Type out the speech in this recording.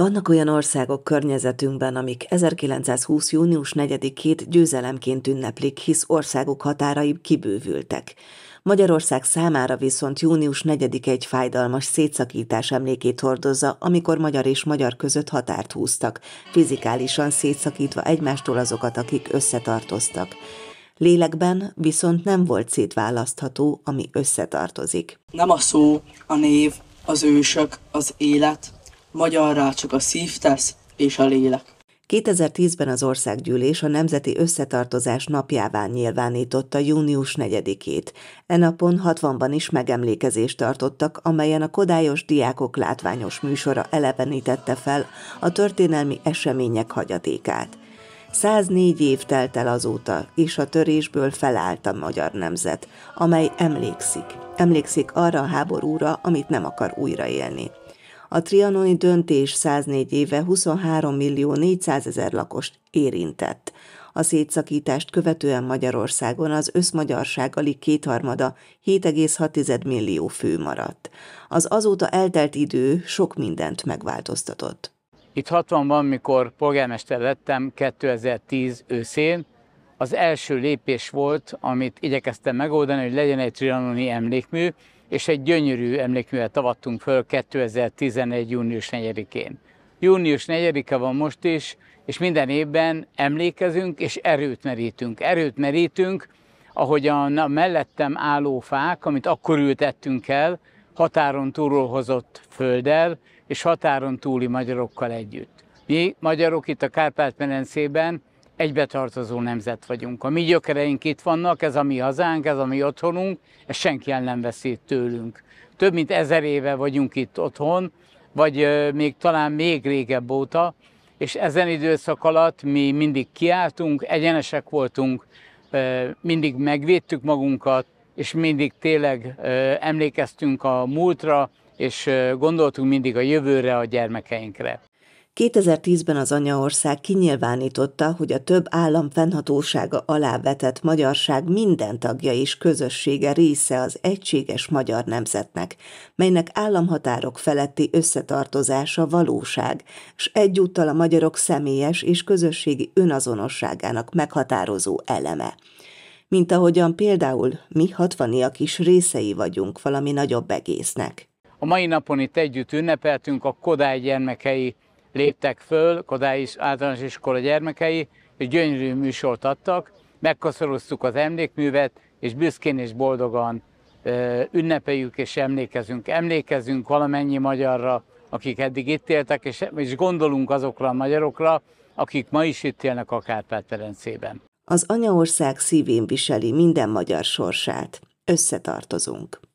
Vannak olyan országok környezetünkben, amik 1920. június 4-ét győzelemként ünneplik, hisz országuk határai kibővültek. Magyarország számára viszont június 4 egy fájdalmas szétszakítás emlékét hordozza, amikor magyar és magyar között határt húztak, fizikálisan szétszakítva egymástól azokat, akik összetartoztak. Lélekben viszont nem volt szétválasztható, ami összetartozik. Nem a szó, a név, az ősök, az élet, magyarrá csak a szív tesz és a lélek. 2010-ben az országgyűlés a Nemzeti Összetartozás napjáván nyilvánította június 4-ét. E napon 60-ban is megemlékezést tartottak, amelyen a Kodályos Diákok látványos műsora elevenítette fel a történelmi események hagyatékát. 104 év telt el azóta, és a törésből felállt a magyar nemzet, amely emlékszik. Emlékszik arra a háborúra, amit nem akar újraélni a trianoni döntés 104 éve 23 millió 400 ezer lakost érintett. A szétszakítást követően Magyarországon az összmagyarság alig kétharmada 7,6 millió fő maradt. Az azóta eltelt idő sok mindent megváltoztatott. Itt 60 van, mikor polgármester lettem 2010 őszén, az első lépés volt, amit igyekeztem megoldani, hogy legyen egy trianoni emlékmű, és egy gyönyörű emlékművet avattunk föl 2011. június 4-én. Június 4-e van most is, és minden évben emlékezünk és erőt merítünk. Erőt merítünk, ahogyan a mellettem álló fák, amit akkor ültettünk el, határon túlról hozott földdel és határon túli magyarokkal együtt. Mi magyarok itt a Kárpát-menencében egybetartozó nemzet vagyunk. A mi gyökereink itt vannak, ez a mi hazánk, ez a mi otthonunk, ez senki el nem veszít tőlünk. Több mint ezer éve vagyunk itt otthon, vagy még talán még régebb óta, és ezen időszak alatt mi mindig kiálltunk, egyenesek voltunk, mindig megvédtük magunkat, és mindig tényleg emlékeztünk a múltra, és gondoltunk mindig a jövőre, a gyermekeinkre. 2010-ben az anyaország kinyilvánította, hogy a több állam fennhatósága alá vetett magyarság minden tagja és közössége része az egységes magyar nemzetnek, melynek államhatárok feletti összetartozása valóság, s egyúttal a magyarok személyes és közösségi önazonosságának meghatározó eleme mint ahogyan például mi hatvaniak is részei vagyunk valami nagyobb egésznek. A mai napon itt együtt ünnepeltünk a Kodály gyermekei léptek föl, Kodály is általános iskola gyermekei, és gyönyörű műsort adtak, megkaszoroztuk az emlékművet, és büszkén és boldogan ünnepeljük és emlékezünk. Emlékezünk valamennyi magyarra, akik eddig itt éltek, és, és gondolunk azokra a magyarokra, akik ma is itt élnek a Kárpát-Perencében. Az anyaország szívén viseli minden magyar sorsát. Összetartozunk.